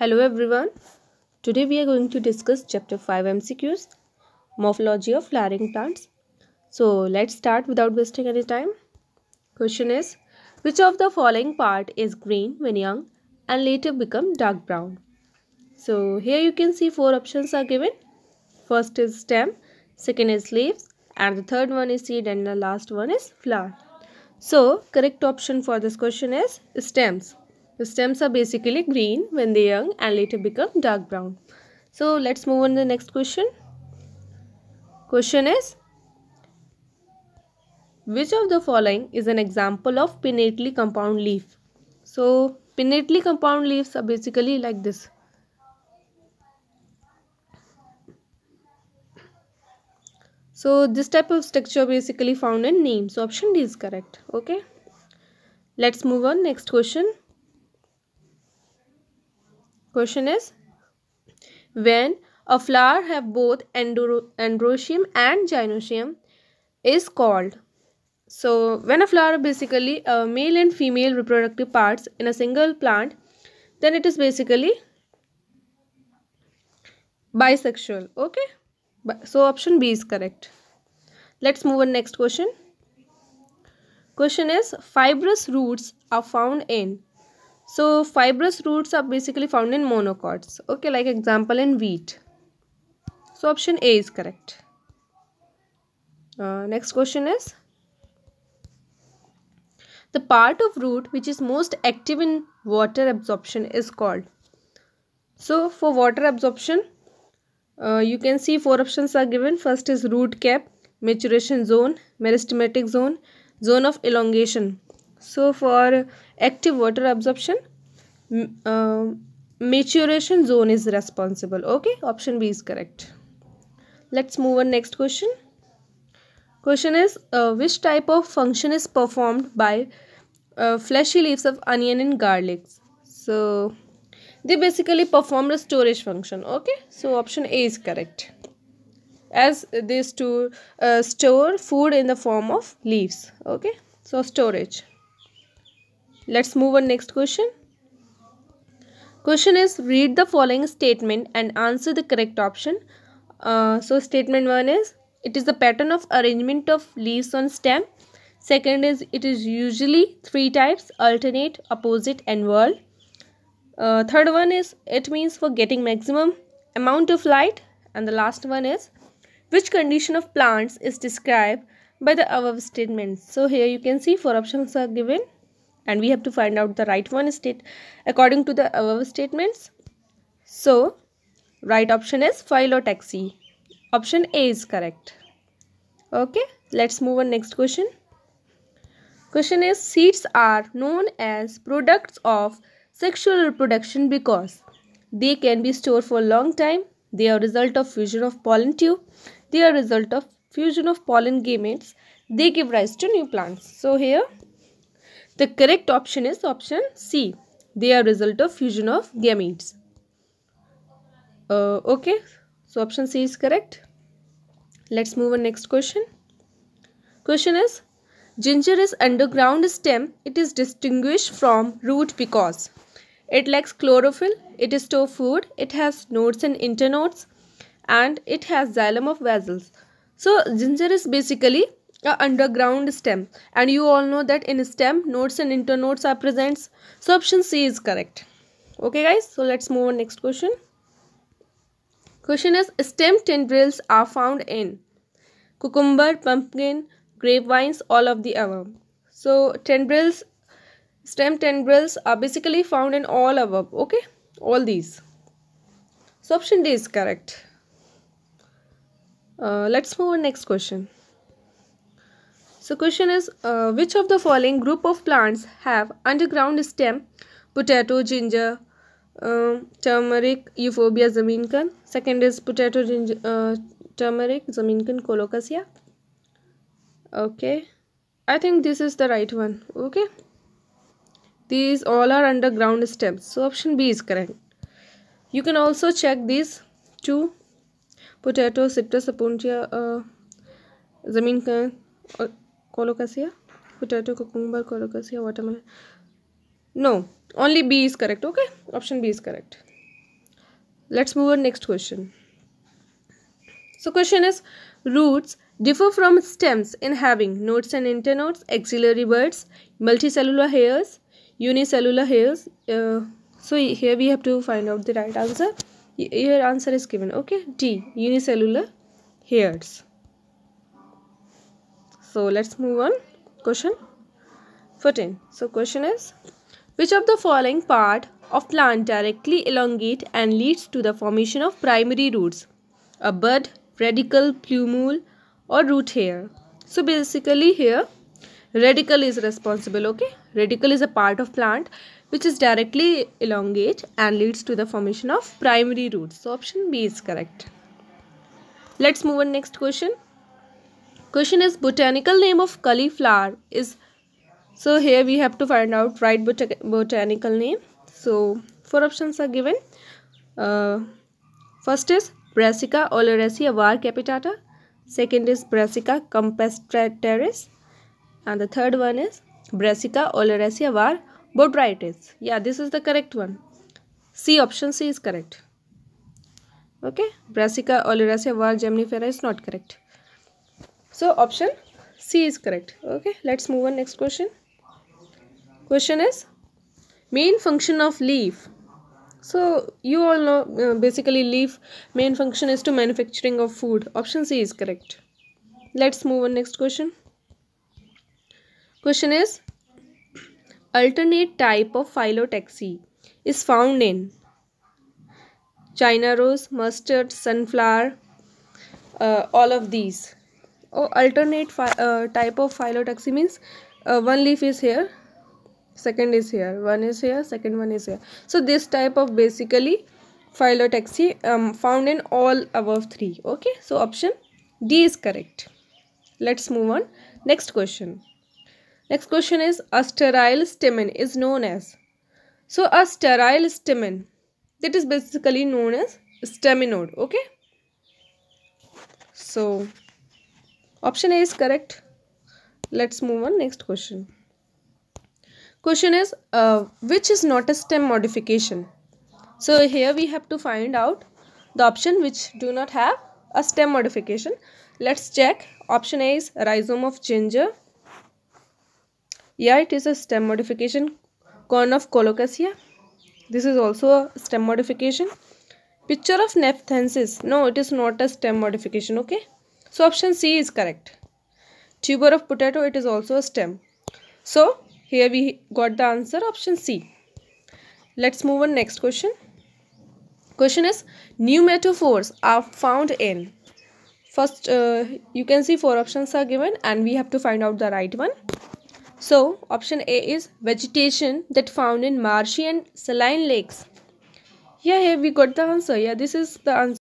Hello everyone. Today we are going to discuss chapter 5 MCQs Morphology of flowering plants. So let's start without wasting any time. Question is which of the following part is green when young and later become dark brown? So here you can see four options are given. First is stem, second is leaves and the third one is seed and the last one is flower. So correct option for this question is stems. The stems are basically green when they are young and later become dark brown. So let's move on to the next question. Question is, which of the following is an example of pinnately compound leaf? So pinnately compound leaves are basically like this. So this type of structure basically found in names. So option D is correct. Okay. Let's move on. Next question. Question is when a flower have both androsium and gynosium is called. So when a flower basically uh, male and female reproductive parts in a single plant then it is basically bisexual okay so option b is correct let's move on next question question is fibrous roots are found in so fibrous roots are basically found in monocots. Okay, like example in wheat. So option A is correct. Uh, next question is the part of root which is most active in water absorption is called. So for water absorption, uh, you can see four options are given. First is root cap, maturation zone, meristematic zone, zone of elongation so for active water absorption uh, maturation zone is responsible okay option b is correct let's move on next question question is uh, which type of function is performed by uh, fleshy leaves of onion and garlics so they basically perform the storage function okay so option a is correct as they store uh, store food in the form of leaves okay so storage Let's move on next question. Question is read the following statement and answer the correct option. Uh, so statement 1 is it is the pattern of arrangement of leaves on stem. Second is it is usually three types alternate, opposite and whorl. Uh, third one is it means for getting maximum amount of light and the last one is which condition of plants is described by the above statement? So here you can see four options are given and we have to find out the right one state according to the above statements. So, right option is file or taxi. Option A is correct. Okay, let's move on next question. Question is seeds are known as products of sexual reproduction because they can be stored for a long time. They are result of fusion of pollen tube. They are result of fusion of pollen gametes. They give rise to new plants. So here the correct option is option C. They are result of fusion of gametes. Uh, okay, so option C is correct. Let's move on next question. Question is, ginger is underground stem. It is distinguished from root because it lacks chlorophyll, it is store food, it has nodes and internodes and it has xylem of vessels. So ginger is basically a underground stem and you all know that in stem nodes and internodes are present so option c is correct okay guys so let's move on next question question is stem tendrils are found in cucumber pumpkin grapevines all of the above so tendrils stem tendrils are basically found in all above okay all these so option d is correct uh, let's move on next question so question is, uh, which of the following group of plants have underground stem? Potato, ginger, uh, turmeric, euphorbia, zaminkan. Second is potato, ginger, uh, turmeric, zaminkan, colocasia. Okay. I think this is the right one. Okay. These all are underground stems. So option B is correct. You can also check these two. Potato, citrus, apuntia, uh, zaminkan. Uh, colocasia potato cucumber colocasia watermelon no only b is correct okay option b is correct let's move on next question so question is roots differ from stems in having nodes and internodes axillary buds multicellular hairs unicellular hairs uh, so here we have to find out the right answer your answer is given okay d unicellular hairs So let's move on. Question 14. So question is which of the following part of plant directly elongate and leads to the formation of primary roots? A bud, radical, plumule or root hair. So basically here radical is responsible okay radical is a part of plant which is directly elongate and leads to the formation of primary roots so option b is correct let's move on next question Question is botanical name of cauliflower is so here we have to find out right bot botanical name. So four options are given. Uh, first is Brassica oleracea var capitata. Second is Brassica compastrateris. And the third one is Brassica oleracea var botrytis. Yeah, this is the correct one. C option C is correct. Okay, Brassica oleracea var gemnifera is not correct. So option C is correct. Okay, let's move on next question. Question is main function of leaf. So you all know uh, basically leaf main function is to manufacturing of food. Option C is correct. Let's move on next question. Question is alternate type of phyllotaxy is found in China rose, mustard, sunflower, uh, all of these or oh, alternate uh, type of phyllotaxy means uh, one leaf is here second is here one is here second one is here so this type of basically phyllotaxy um, found in all above three okay so option d is correct let's move on next question next question is a sterile stamen is known as so a sterile stamen that is basically known as staminode okay so Option A is correct. Let's move on next question. Question is uh, which is not a stem modification? So here we have to find out the option which do not have a stem modification. Let's check. Option A is rhizome of ginger. Yeah, it is a stem modification. Corn of colocasia. This is also a stem modification. Picture of nephthensis. No, it is not a stem modification. Okay. So option C is correct. Tuber of potato, it is also a stem. So here we got the answer option C. Let's move on next question. Question is new metaphors are found in. First uh, you can see four options are given and we have to find out the right one. So option A is vegetation that found in marshy and saline lakes. Yeah, here yeah, we got the answer. Yeah, this is the answer.